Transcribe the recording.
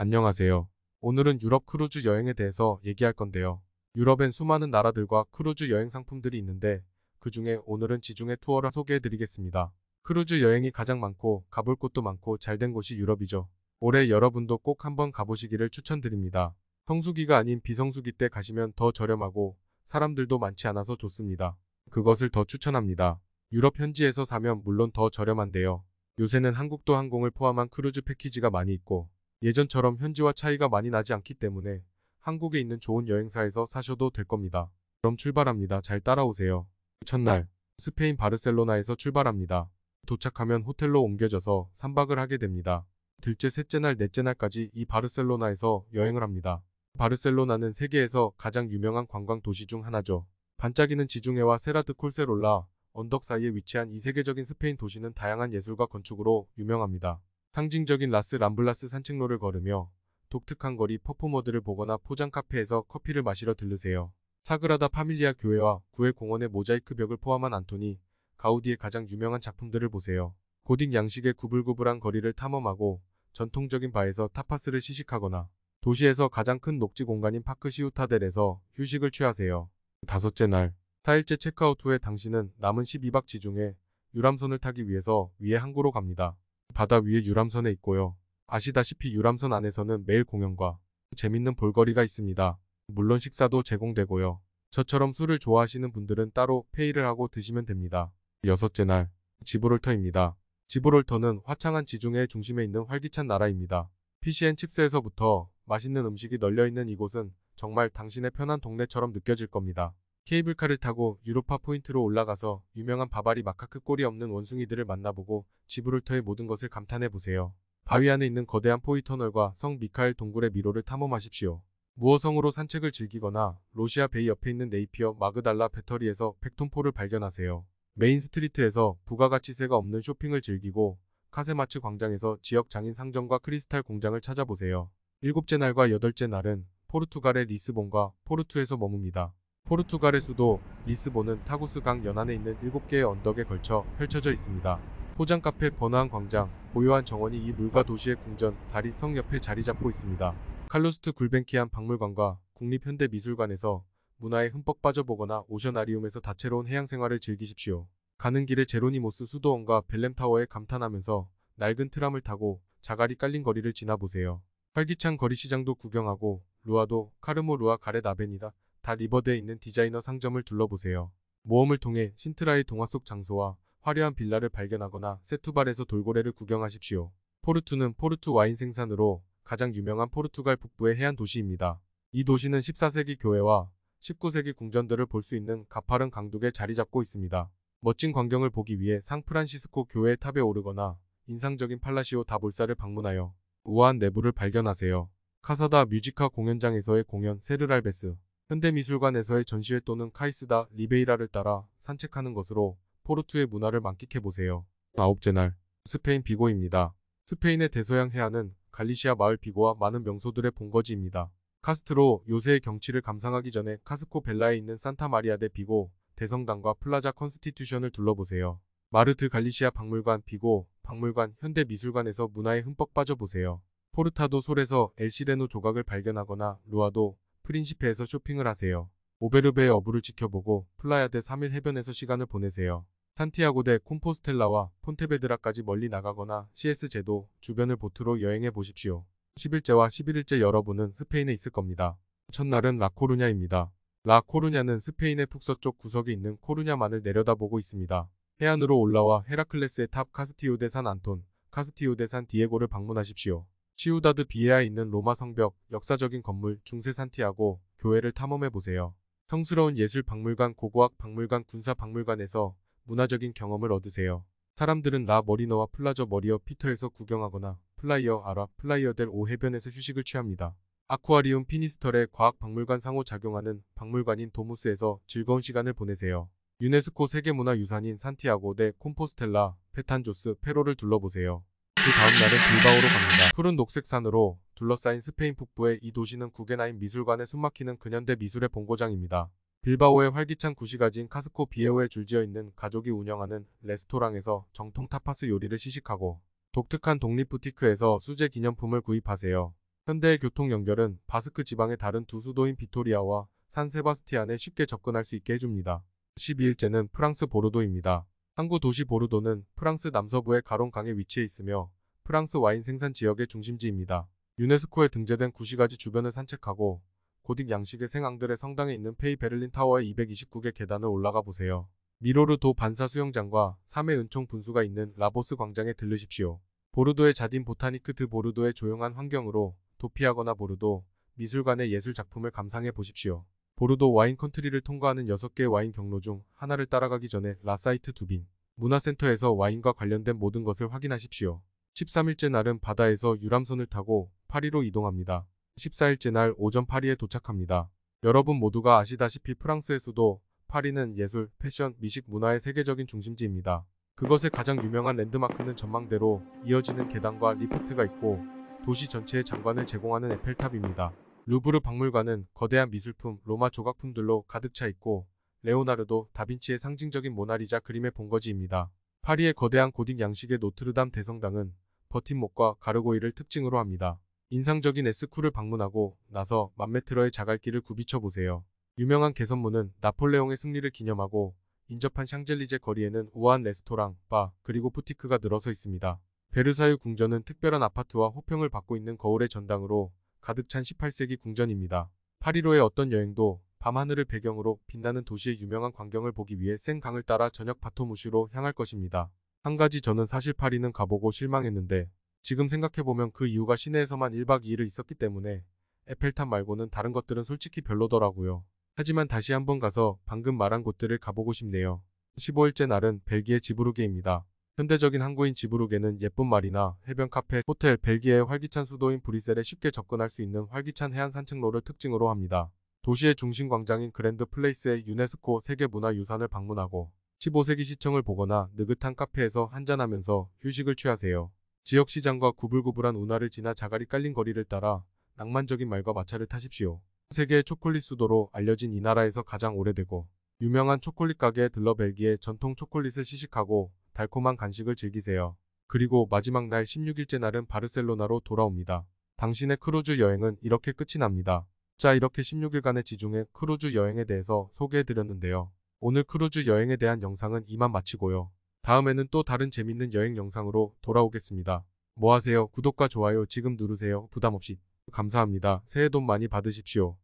안녕하세요. 오늘은 유럽 크루즈 여행에 대해서 얘기할 건데요. 유럽엔 수많은 나라들과 크루즈 여행 상품들이 있는데 그 중에 오늘은 지중해 투어를 소개해드리겠습니다. 크루즈 여행이 가장 많고 가볼 곳도 많고 잘 된 곳이 유럽이죠. 올해 여러분도 꼭 한번 가보시기를 추천드립니다. 성수기가 아닌 비성수기 때 가시면 더 저렴하고 사람들도 많지 않아서 좋습니다. 그것을 더 추천합니다. 유럽 현지에서 사면 물론 더 저렴한데요. 요새는 한국도 항공을 포함한 크루즈 패키지가 많이 있고 예전처럼 현지와 차이가 많이 나지 않기 때문에 한국에 있는 좋은 여행사에서 사셔도 될 겁니다. 그럼 출발합니다. 잘 따라오세요. 첫날 스페인 바르셀로나에서 출발합니다. 도착하면 호텔로 옮겨져서 3박을 하게 됩니다. 둘째, 셋째 날, 넷째 날까지 이 바르셀로나에서 여행을 합니다. 바르셀로나는 세계에서 가장 유명한 관광 도시 중 하나죠. 반짝이는 지중해와 세라드 콜세롤라 언덕 사이에 위치한 이 세계적인 스페인 도시는 다양한 예술과 건축으로 유명합니다. 상징적인 라스 람블라스 산책로를 걸으며 독특한 거리 퍼포머들을 보거나 포장 카페에서 커피를 마시러 들르세요. 사그라다 파밀리아 교회와 구회 공원의 모자이크 벽을 포함한 안토니 가우디의 가장 유명한 작품들을 보세요. 고딕 양식의 구불구불한 거리를 탐험하고 전통적인 바에서 타파스를 시식하거나 도시에서 가장 큰 녹지 공간인 파크 시우타델에서 휴식을 취하세요. 다섯째 날 4일째 체크아웃 후에 당신은 남은 12박 지중해 유람선을 타기 위해서 위에 항구로 갑니다. 바다 위에 유람선에 있고요. 아시다시피 유람선 안에서는 매일 공연과 재밌는 볼거리가 있습니다. 물론 식사도 제공되고요. 저처럼 술을 좋아하시는 분들은 따로 페이를 하고 드시면 됩니다. 여섯째 날, 지브롤터입니다. 지브롤터는 화창한 지중해 중심에 있는 활기찬 나라입니다. PCN 칩스에서부터 맛있는 음식이 널려있는 이곳은 정말 당신의 편한 동네처럼 느껴질 겁니다. 케이블카를 타고 유로파 포인트로 올라가서 유명한 바바리 마카크 꼬리 없는 원숭이들을 만나보고 지브롤터의 모든 것을 감탄해보세요. 바위 안에 있는 거대한 포이터널과 성 미카엘 동굴의 미로를 탐험하십시오. 무어성으로 산책을 즐기거나 로시아 베이 옆에 있는 네이피어 마그달라 배터리에서 팩톤포를 발견하세요. 메인 스트리트에서 부가가치세가 없는 쇼핑을 즐기고 카세마츠 광장에서 지역 장인 상점과 크리스탈 공장을 찾아보세요. 일곱째 날과 여덟째 날은 포르투갈의 리스본과 포르투에서 머뭅니다. 포르투갈의 수도 리스본은 타구스강 연안에 있는 7개의 언덕에 걸쳐 펼쳐져 있습니다. 포장 카페 번화한 광장, 고요한 정원이 이 물과 도시의 궁전, 다리 성 옆에 자리 잡고 있습니다. 칼로스트 굴뱅키안 박물관과 국립현대미술관에서 문화에 흠뻑 빠져보거나 오션아리움에서 다채로운 해양 생활을 즐기십시오. 가는 길에 제로니모스 수도원과 벨렘타워에 감탄하면서 낡은 트람을 타고 자갈이 깔린 거리를 지나보세요. 활기찬 거리 시장도 구경하고 루아도 카르모 루아 가레 나벤이다. 다 리버드에 있는 디자이너 상점을 둘러보세요. 모험을 통해 신트라의 동화 속 장소와 화려한 빌라를 발견하거나 세투발에서 돌고래를 구경하십시오. 포르투는 포르투 와인 생산으로 가장 유명한 포르투갈 북부의 해안 도시입니다. 이 도시는 14세기 교회와 19세기 궁전들을 볼 수 있는 가파른 강둑에 자리 잡고 있습니다. 멋진 광경을 보기 위해 상프란시스코 교회 탑에 오르거나 인상적인 팔라시오 다볼사를 방문하여 우아한 내부를 발견하세요. 카사다 뮤지카 공연장에서의 공연 세르랄베스 현대미술관에서의 전시회 또는 카이스다 리베이라를 따라 산책하는 것으로 포르투의 문화를 만끽해보세요. 아홉째 날 스페인 비고입니다. 스페인의 대서양 해안은 갈리시아 마을 비고와 많은 명소들의 본거지입니다. 카스트로 요새의 경치를 감상하기 전에 카스코 벨라에 있는 산타 마리아 데 비고 대성당과 플라자 컨스티튜션을 둘러보세요. 마르트 갈리시아 박물관 비고 박물관 현대미술관에서 문화에 흠뻑 빠져보세요. 포르타도 솔에서 엘시레노 조각을 발견하거나 루아도 프린시페에서 쇼핑을 하세요. 오베르베의 어부를 지켜보고 플라야데 3일 해변에서 시간을 보내세요. 산티아고 대 콤포스텔라와 폰테베드라까지 멀리 나가거나 CS 제도 주변을 보트로 여행해 보십시오. 10일째와 11일째 여러분은 스페인에 있을 겁니다. 첫날은 라코루냐입니다. 라코루냐는 스페인의 북서쪽 구석에 있는 코루냐만을 내려다보고 있습니다. 해안으로 올라와 헤라클레스의 탑카스티오대산 안톤, 카스티오대산 디에고를 방문하십시오. 치우다드 비에아 있는 로마 성벽, 역사적인 건물, 중세 산티아고, 교회를 탐험해 보세요. 성스러운 예술 박물관, 고고학 박물관, 군사 박물관에서 문화적인 경험을 얻으세요. 사람들은 라 머리너와 플라저 머리어 피터에서 구경하거나 플라이어 아라 플라이어 델오 해변에서 휴식을 취합니다. 아쿠아리움 피니스털의 과학 박물관 상호작용하는 박물관인 도무스에서 즐거운 시간을 보내세요. 유네스코 세계문화유산인 산티아고 대 콤포스텔라, 페탄조스, 페로를 둘러보세요. 그 다음날은 빌바오로 갑니다. 푸른 녹색 산으로 둘러싸인 스페인 북부의 이 도시는 구겐하인미술관에 숨막히는 근현대 미술의 본고장입니다. 빌바오의 활기찬 구시가지인 카스코 비에오에 줄지어 있는 가족이 운영하는 레스토랑에서 정통 타파스 요리를 시식하고 독특한 독립 부티크에서 수제 기념품을 구입하세요. 현대의 교통 연결은 바스크 지방의 다른 두 수도인 비토리아와 산세바스티안에 쉽게 접근할 수 있게 해줍니다. 12일째는 프랑스 보르도입니다. 항구 도시 보르도는 프랑스 남서부의 가론강에 위치해 있으며 프랑스 와인 생산 지역의 중심지입니다. 유네스코에 등재된 구시가지 주변을 산책하고 고딕 양식의 생황들의 성당에 있는 페이 베를린 타워의 229개 계단을 올라가 보세요. 미로르도 반사 수영장과 3의 은총 분수가 있는 라보스 광장에 들르십시오. 보르도의 자딘 보타니크 드 보르도의 조용한 환경으로 도피하거나 보르도 미술관의 예술 작품을 감상해 보십시오. 보르도 와인 컨트리를 통과하는 6개의 와인 경로 중 하나를 따라가기 전에 라사이트 두빈 문화센터에서 와인과 관련된 모든 것을 확인하십시오. 13일째 날은 바다에서 유람선을 타고 파리로 이동합니다. 14일째 날 오전 파리에 도착합니다. 여러분 모두가 아시다시피 프랑스에서도 파리는 예술, 패션, 미식, 문화의 세계적인 중심지입니다. 그것의 가장 유명한 랜드마크는 전망대로 이어지는 계단과 리프트가 있고 도시 전체의 장관을 제공하는 에펠탑입니다. 루브르 박물관은 거대한 미술품, 로마 조각품들로 가득 차 있고 레오나르도 다빈치의 상징적인 모나리자 그림의 본거지입니다. 파리의 거대한 고딕 양식의 노트르담 대성당은 버팀목과 가르고이를 특징으로 합니다. 인상적인 에스쿠를 방문하고 나서 만메트러의 자갈길을 굽이쳐 보세요. 유명한 개선문은 나폴레옹의 승리를 기념하고 인접한 샹젤리제 거리에는 우아한 레스토랑, 바, 그리고 푸티크가 늘어서 있습니다. 베르사유 궁전은 특별한 아파트와 호평을 받고 있는 거울의 전당으로 가득 찬 18세기 궁전입니다. 파리로의 어떤 여행도 밤하늘을 배경으로 빛나는 도시의 유명한 광경을 보기 위해 센 강을 따라 저녁 바토무시로 향할 것입니다. 한 가지 저는 사실 파리는 가보고 실망했는데 지금 생각해보면 그 이유가 시내에서만 1박 2일을 있었기 때문에 에펠탑 말고는 다른 것들은 솔직히 별로더라고요. 하지만 다시 한번 가서 방금 말한 곳들을 가보고 싶네요. 15일째 날은 벨기에 지브루게입니다. 현대적인 항구인 지브루게는 예쁜 말이나 해변 카페, 호텔, 벨기에의 활기찬 수도인 브뤼셀에 쉽게 접근할 수 있는 활기찬 해안 산책로를 특징으로 합니다. 도시의 중심 광장인 그랜드 플레이스의 유네스코 세계문화유산을 방문하고 15세기 시청을 보거나 느긋한 카페에서 한잔하면서 휴식을 취하세요. 지역시장과 구불구불한 운하를 지나 자갈이 깔린 거리를 따라 낭만적인 말과 마차를 타십시오. 세계의 초콜릿 수도로 알려진 이 나라에서 가장 오래되고 유명한 초콜릿 가게에 들러 벨기에 전통 초콜릿을 시식하고 달콤한 간식을 즐기세요. 그리고 마지막 날 16일째 날은 바르셀로나로 돌아옵니다. 당신의 크루즈 여행은 이렇게 끝이 납니다. 자 이렇게 16일간의 지중해 크루즈 여행에 대해서 소개해드렸는데요. 오늘 크루즈 여행에 대한 영상은 이만 마치고요. 다음에는 또 다른 재밌는 여행 영상으로 돌아오겠습니다. 뭐하세요? 구독과 좋아요 지금 누르세요. 부담없이. 감사합니다. 새해 돈 많이 받으십시오.